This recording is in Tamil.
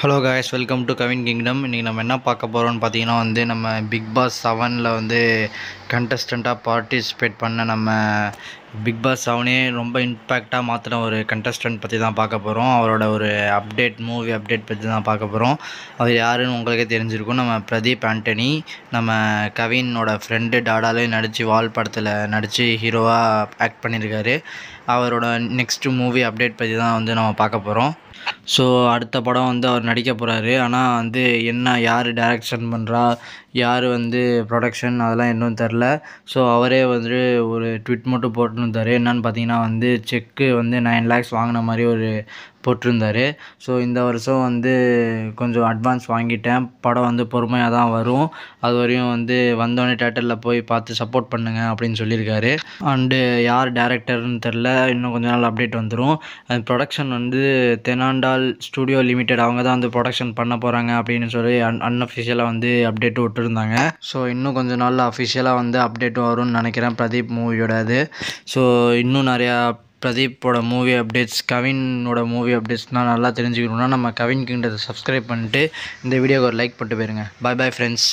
hello guys welcome to Kavin kingdom இன்றைக்கி நம்ம என்ன பார்க்க போகிறோம்னு பார்த்தீங்கன்னா வந்து நம்ம பிக் பாஸ் செவனில் வந்து கண்டஸ்டண்ட்டாக பார்ட்டிசிபேட் பண்ண நம்ம பிக் பாஸ் அவனே ரொம்ப இம்பேக்டாக மாற்றின ஒரு கண்டஸ்டன்ட் பற்றி தான் பார்க்க போகிறோம் அவரோட ஒரு அப்டேட் மூவி அப்டேட் பற்றி தான் பார்க்க போகிறோம் அவர் யாருன்னு உங்களுக்கே தெரிஞ்சிருக்கும் நம்ம பிரதீப் ஆண்டனி நம்ம கவினோட ஃப்ரெண்டு டாடாலையும் நடித்து வால் படத்தில் நடித்து ஹீரோவாக ஆக்ட் பண்ணியிருக்காரு அவரோட நெக்ஸ்ட்டு மூவி அப்டேட் பற்றி தான் வந்து நம்ம பார்க்க போகிறோம் ஸோ அடுத்த படம் வந்து அவர் நடிக்க போகிறாரு ஆனால் வந்து என்ன யார் டைரக்ஷன் பண்ணுறா யார் வந்து ப்ரொடக்ஷன் அதெல்லாம் இன்னும் தெரில ஸோ அவரே வந்து ஒரு ட்விட் மட்டும் போட்டு போட்டுன்னு தரு என்னென்னு பார்த்தீங்கன்னா வந்து செக்கு வந்து நைன் லேக்ஸ் வாங்கின மாதிரி ஒரு போட்டிருந்தாரு ஸோ இந்த வருஷம் வந்து கொஞ்சம் அட்வான்ஸ் வாங்கிட்டேன் படம் வந்து பொறுமையாக தான் வரும் அது வரையும் வந்து வந்தோடனே தேட்டரில் போய் பார்த்து சப்போர்ட் பண்ணுங்கள் அப்படின்னு சொல்லியிருக்காரு அண்டு யார் டேரக்டர்னு தெரில இன்னும் கொஞ்ச நாள் அப்டேட் வந்துடும் அது ப்ரொடக்ஷன் வந்து தெனாண்டால் ஸ்டூடியோ லிமிடெட் அவங்க தான் வந்து ப்ரொடக்ஷன் பண்ண போகிறாங்க அப்படின்னு சொல்லி அன் அன்அஃபிஷியலாக வந்து அப்டேட் விட்டுருந்தாங்க ஸோ இன்னும் கொஞ்சம் நாள் அஃபிஷியலாக வந்து அப்டேட் வரும்னு நினைக்கிறேன் பிரதீப் மூவியோட அது ஸோ இன்னும் நிறையா பிரதீப்போட மூவி அப்டேட்ஸ் கவினோட மூவி அப்டேட்ஸ்னால் நல்லா தெரிஞ்சுக்கணுன்னா நம்ம கவின்கின்றதை சப்ஸ்கிரைப் பண்ணிட்டு இந்த வீடியோக்கு ஒரு லைக் பண்ணிட்டு போயிருங்க பாய் பாய் ஃப்ரெண்ட்ஸ்